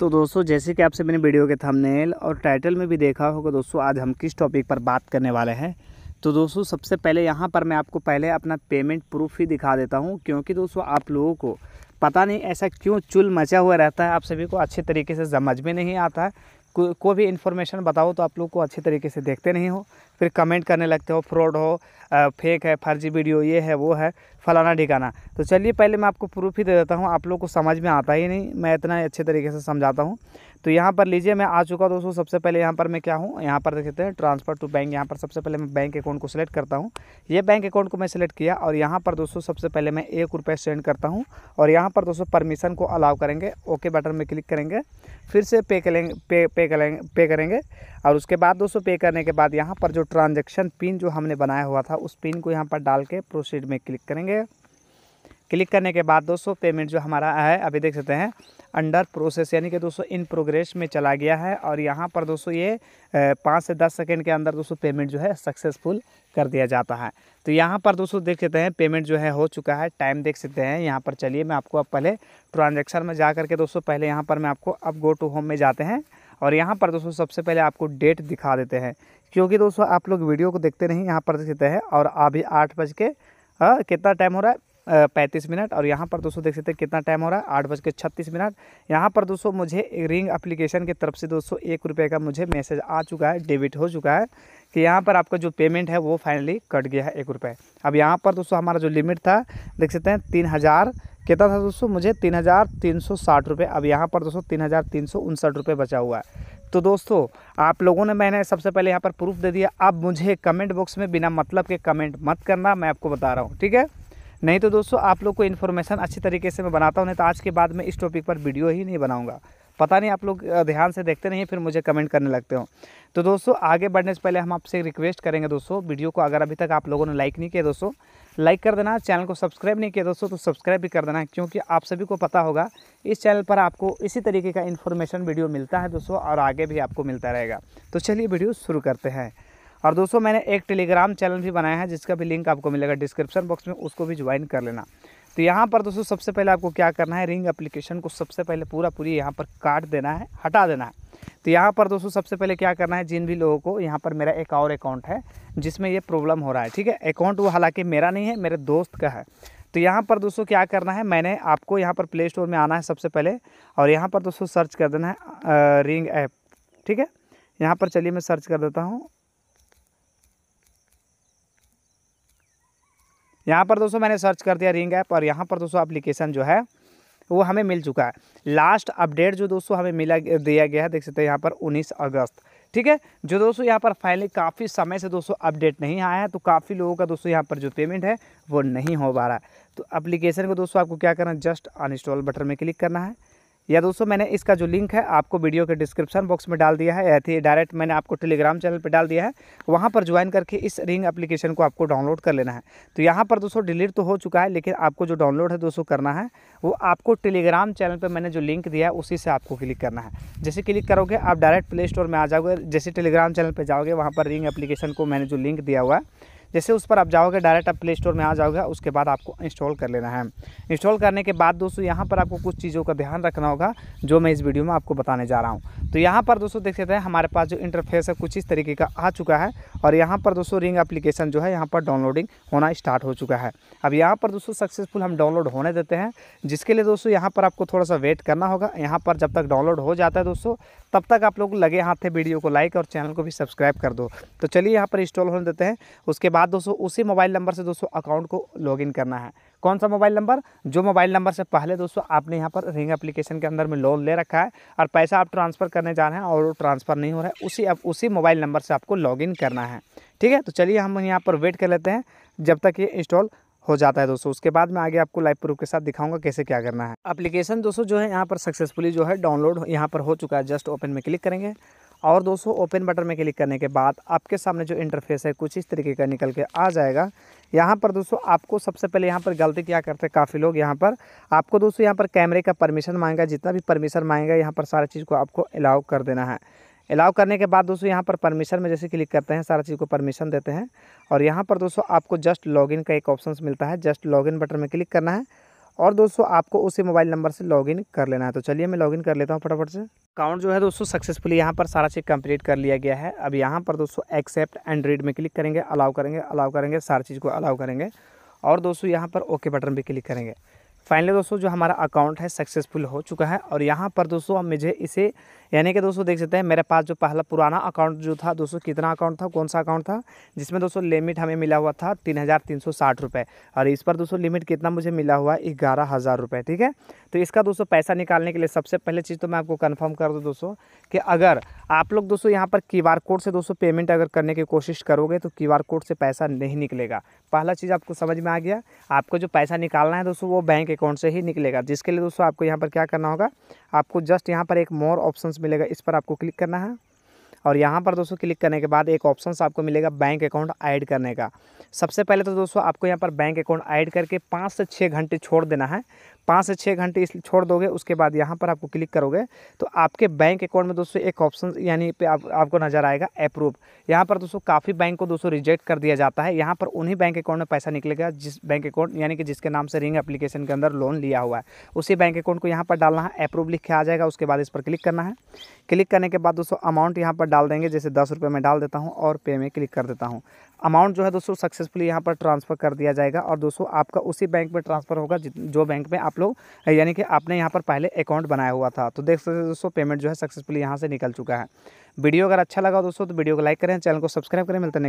तो दोस्तों जैसे कि आपसे मैंने वीडियो के थंबनेल और टाइटल में भी देखा होगा दोस्तों आज हम किस टॉपिक पर बात करने वाले हैं तो दोस्तों सबसे पहले यहाँ पर मैं आपको पहले अपना पेमेंट प्रूफ ही दिखा देता हूँ क्योंकि दोस्तों आप लोगों को पता नहीं ऐसा क्यों चुल मचा हुआ रहता है आप सभी को अच्छे तरीके से समझ में नहीं आता है को, को भी इन्फॉर्मेशन बताओ तो आप लोग को अच्छे तरीके से देखते नहीं हो फिर कमेंट करने लगते हो फ्रॉड हो फेक है फर्जी वीडियो ये है वो है फलाना ढिकाना तो चलिए पहले मैं आपको प्रूफ ही दे देता हूँ आप लोग को समझ में आता ही नहीं मैं इतना अच्छे तरीके से समझाता हूँ तो यहाँ पर लीजिए मैं आ चुका दोस्तों सबसे पहले यहाँ पर मैं क्या हूँ यहाँ पर देखते हैं ट्रांसफ़र टू बैंक यहाँ पर सबसे पहले मैं बैंक अकाउंट को सिलेक्ट करता हूँ ये बैंक अकाउंट को मैं सिलेक्ट किया और यहाँ पर दोस्तों सबसे पहले मैं एक रुपये सेंड करता हूँ और यहाँ पर दोस्तों परमिशन को अलाउ करेंगे ओके बटन में क्लिक करेंगे फिर से पे करेंगे पे पे करेंगे पे करेंगे और उसके बाद दोस्तों पे करने के बाद यहाँ पर जो ट्रांजेक्शन पिन जो हमने बनाया हुआ था उस पिन को यहाँ पर डाल के प्रोसीड में क्लिक करेंगे क्लिक करने के बाद दोस्तों पेमेंट जो हमारा है अभी देख सकते हैं अंडर प्रोसेस यानी कि दोस्तों इन प्रोग्रेस में चला गया है और यहाँ पर दोस्तों ये पाँच से दस सेकेंड के अंदर दोस्तों पेमेंट जो है सक्सेसफुल कर दिया जाता है तो यहाँ पर दोस्तों देख सकते हैं पेमेंट जो है हो चुका है टाइम देख सकते हैं यहाँ पर चलिए मैं आपको अब पहले ट्रांजेक्शन में जा करके दोस्तों पहले यहाँ पर मैं आपको अब गो टू होम में जाते हैं और यहाँ पर दोस्तों सबसे पहले आपको डेट दिखा देते हैं क्योंकि दोस्तों आप लोग वीडियो को देखते नहीं यहाँ पर देख सकते हैं और अभी आठ बज के कितना टाइम हो रहा है पैंतीस मिनट और यहाँ पर दोस्तों देख सकते हैं कितना टाइम हो रहा है आठ बज के छत्तीस मिनट यहाँ पर दोस्तों मुझे रिंग एप्लीकेशन की तरफ से दोस्तों एक रुपये का मुझे मैसेज आ चुका है डेबिट हो चुका है कि यहाँ पर आपका जो पेमेंट है वो फाइनली कट गया है एक रुपये अब यहाँ पर दोस्तों हमारा जो लिमिट था देख सकते हैं तीन हज़ार कितना था दोस्तों मुझे तीन हज़ार तीन सौ साठ रुपये अब यहाँ पर दोस्तों तीन हज़ार तीन सौ उनसठ रुपये बचा हुआ है तो दोस्तों आप लोगों ने मैंने सबसे पहले यहाँ पर प्रूफ दे दिया अब मुझे कमेंट बॉक्स में बिना मतलब के कमेंट मत करना मैं आपको बता रहा हूँ ठीक है नहीं तो दोस्तों आप लोग को इन्फॉर्मेशन अच्छी तरीके से मैं बनाता हूँ नहीं तो आज के बाद मैं इस टॉपिक पर वीडियो ही नहीं बनाऊँगा पता नहीं आप लोग ध्यान से देखते नहीं फिर मुझे कमेंट करने लगते हो तो दोस्तों आगे बढ़ने से पहले हम आपसे रिक्वेस्ट करेंगे दोस्तों वीडियो को अगर अभी तक आप लोगों ने लाइक नहीं किया दोस्तों लाइक कर देना चैनल को सब्सक्राइब नहीं किया दोस्तों तो सब्सक्राइब भी कर देना क्योंकि आप सभी को पता होगा इस चैनल पर आपको इसी तरीके का इन्फॉर्मेशन वीडियो मिलता है दोस्तों और आगे भी आपको मिलता रहेगा तो चलिए वीडियो शुरू करते हैं और दोस्तों मैंने एक टेलीग्राम चैनल भी बनाया है जिसका भी लिंक आपको मिलेगा डिस्क्रिप्शन बॉक्स में उसको भी ज्वाइन कर लेना तो यहाँ पर दोस्तों सबसे पहले आपको क्या करना है रिंग एप्लीकेशन को सबसे पहले पूरा पूरी यहाँ पर काट देना है हटा देना है तो यहाँ पर दोस्तों सबसे पहले क्या करना है जिन भी लोगों को यहाँ पर मेरा एक और अकाउंट है जिसमें ये प्रॉब्लम हो रहा है ठीक है अकाउंट वो हालांकि मेरा नहीं है मेरे दोस्त का है तो यहाँ पर दोस्तों क्या करना है मैंने आपको यहाँ पर प्ले स्टोर में आना है सबसे पहले और यहाँ पर दोस्तों सर्च कर देना है रिंग ऐप ठीक है यहाँ पर चलिए मैं सर्च कर देता हूँ यहाँ पर दोस्तों मैंने सर्च कर दिया रिंग ऐप और यहाँ पर दोस्तों अप्लीकेशन जो है वो हमें मिल चुका है लास्ट अपडेट जो दोस्तों हमें मिला दिया गया है देख सकते हैं यहाँ पर 19 अगस्त ठीक है जो दोस्तों यहाँ पर फाइनली काफ़ी समय से दोस्तों अपडेट नहीं आया है तो काफ़ी लोगों का दोस्तों यहाँ पर जो पेमेंट है वो नहीं हो पा रहा है तो अप्लीकेशन को दोस्तों आपको क्या करना है जस्ट अनइंस्टॉल बटन में क्लिक करना है या दोस्तों मैंने इसका जो लिंक है आपको वीडियो के डिस्क्रिप्शन बॉक्स में डाल दिया है या थी डायरेक्ट मैंने आपको टेलीग्राम चैनल पर डाल दिया है वहाँ पर ज्वाइन करके इस रिंग एप्लीकेशन को आपको डाउनलोड कर लेना है तो यहाँ पर दोस्तों डिलीट तो हो चुका है लेकिन आपको जो डाउनलोड है दोस्तों करना है वो आपको टेलीग्राम चैनल पर मैंने जो लिंक दिया है उसी से आपको क्लिक करना है जैसे क्लिक करोगे आप डायरेक्ट प्ले स्टोर में आ जाओगे जैसे टेलीग्राम चैनल पर जाओगे वहाँ पर रिंग एप्लीकेशन को मैंने जो लिंक दिया हुआ है जैसे उस पर आप जाओगे डायरेक्ट आप प्ले स्टोर में आ जाओगे उसके बाद आपको इंस्टॉल कर लेना है इंस्टॉल करने के बाद दोस्तों यहाँ पर आपको कुछ चीज़ों का ध्यान रखना होगा जो मैं इस वीडियो में आपको बताने जा रहा हूँ तो यहाँ पर दोस्तों देख सकते हैं हमारे पास जो इंटरफेस है कुछ इस तरीके का आ चुका है और यहाँ पर दोस्तों रिंग एप्लीकेशन जो है यहाँ पर डाउनलोडिंग होना स्टार्ट हो चुका है अब यहाँ पर दोस्तों सक्सेसफुल हम डाउनलोड होने देते हैं जिसके लिए दोस्तों यहाँ पर आपको थोड़ा सा वेट करना होगा यहाँ पर जब तक डाउनलोड हो जाता है दोस्तों तब तक आप लोग लगे हाथ थे वीडियो को लाइक और चैनल को भी सब्सक्राइब कर दो तो चलिए यहाँ पर इंस्टॉल होने देते हैं उसके बाद दोस्तों उसी मोबाइल नंबर से दोस्तों अकाउंट को लॉगिन करना है कौन सा मोबाइल नंबर जो मोबाइल नंबर से पहले दोस्तों आपने यहाँ पर रिंग एप्लीकेशन के अंदर में लोन ले रखा है और पैसा आप ट्रांसफ़र करने जा रहे हैं और वो ट्रांसफ़र नहीं हो रहा है उसी अब उसी मोबाइल नंबर से आपको लॉगिन करना है ठीक है तो चलिए हम यहाँ पर वेट कर लेते हैं जब तक ये इंस्टॉल हो जाता है दोस्तों उसके बाद में आगे आपको लाइव प्रूफ के साथ दिखाऊंगा कैसे क्या करना है अप्लीकेशन दोस्तों जो है यहाँ पर सक्सेसफुली जो है डाउनलोड यहाँ पर हो चुका है जस्ट ओपन में क्लिक करेंगे और दोस्तों ओपन बटन में क्लिक करने के बाद आपके सामने जो इंटरफेस है कुछ इस तरीके का निकल के आ जाएगा यहाँ पर दोस्तों आपको सबसे पहले यहाँ पर गलती क्या करते हैं काफ़ी लोग यहाँ पर आपको दोस्तों यहाँ पर कैमरे का परमिशन मांगेगा जितना भी परमिशन मांगेगा यहाँ पर सारी चीज़ को आपको अलाउ कर देना है अलाउ करने के बाद दोस्तों यहाँ पर परमिशन में जैसे क्लिक करते हैं सारा चीज़ को परमिशन देते हैं और यहाँ पर दोस्तों आपको जस्ट लॉगिन का एक ऑप्शन मिलता है जस्ट लॉगिन बटन में क्लिक करना है और दोस्तों आपको उसी मोबाइल नंबर से लॉगिन कर लेना है तो चलिए मैं लॉगिन कर लेता हूँ फटाफट से अकाउंट जो है दोस्तों सक्सेसफुली यहाँ पर सारा चीज़ कंप्लीट कर लिया गया है अब यहाँ पर दोस्तों एक्सेप्ट एंड रीड में क्लिक करेंगे अलाउ करेंगे अलाउ करेंगे सारी चीज़ को अलाउ करेंगे और दोस्तों यहाँ पर ओके बटन भी क्लिक करेंगे फाइनली दोस्तों जो हमारा अकाउंट है सक्सेसफुल हो चुका है और यहाँ पर दोस्तों अब मुझे इसे यानी कि दोस्तों देख सकते हैं मेरे पास जो पहला पुराना अकाउंट जो था दोस्तों कितना अकाउंट था कौन सा अकाउंट था जिसमें दोस्तों लिमिट हमें मिला हुआ था तीन हज़ार तीन सौ साठ रुपये और इस पर दोस्तों लिमिट कितना मुझे मिला हुआ है ग्यारह हज़ार रुपये ठीक है तो इसका दोस्तों पैसा निकालने के लिए सबसे पहले चीज़ तो मैं आपको कन्फर्म कर दूँ दोस्तों कि अगर आप लोग दोस्तों यहाँ पर क्यू कोड से दोस्तों पेमेंट अगर करने की कोशिश करोगे तो क्यू कोड से पैसा नहीं निकलेगा पहला चीज़ आपको समझ में आ गया आपको जो पैसा निकालना है दोस्तों वो बैंक अकाउंट से ही निकलेगा जिसके लिए दोस्तों आपको यहाँ पर क्या करना होगा आपको जस्ट यहाँ पर एक मोर ऑप्शन मिलेगा इस पर आपको क्लिक करना है और यहाँ पर दोस्तों क्लिक करने के बाद एक ऑप्शन आपको मिलेगा बैंक अकाउंट ऐड करने का सबसे पहले तो दोस्तों आपको यहाँ पर बैंक अकाउंट ऐड करके पाँच से छः घंटे छोड़ देना है पाँच से छः घंटे इस छोड़ दोगे उसके बाद यहाँ पर आपको क्लिक करोगे तो आपके बैंक अकाउंट में दोस्तों एक ऑप्शन यानी पे आप, आपको नज़र आएगा अप्रूव यहाँ पर दोस्तों काफ़ी बैंक को दोस्तों रिजेक्ट कर दिया जाता है यहाँ पर उन्हीं बैंक अकाउंट में पैसा निकलेगा जिस बैंक अकाउंट यानी कि जिसके नाम से रिंग एप्लीकेशन के अंदर लोन लिया हुआ है उसी बैंक अकाउंट को यहाँ पर डालना है अप्रूव लिख के आ जाएगा उसके बाद इस पर क्लिक करना है क्लिक करने के बाद दोस्तों अमाउंट यहाँ पर डाल देंगे जैसे दस रुपये में डाल देता हूँ और पे में क्लिक कर देता हूँ अमाउंट जो है दोस्तों सक्सेसफुली यहाँ पर ट्रांसफ़र कर दिया जाएगा और दोस्तों आपका उसी बैंक में ट्रांसफ़र होगा जो बैंक में आप लोग यानी कि आपने यहाँ पर पहले अकाउंट बनाया हुआ था तो देख सकते हैं दोस्तों पेमेंट जो है सक्सेसफुली यहाँ से निकल चुका है वीडियो अगर अच्छा लगा दोस्तों तो वीडियो को लाइक करें चैनल को सब्सक्राइब करें मिलता है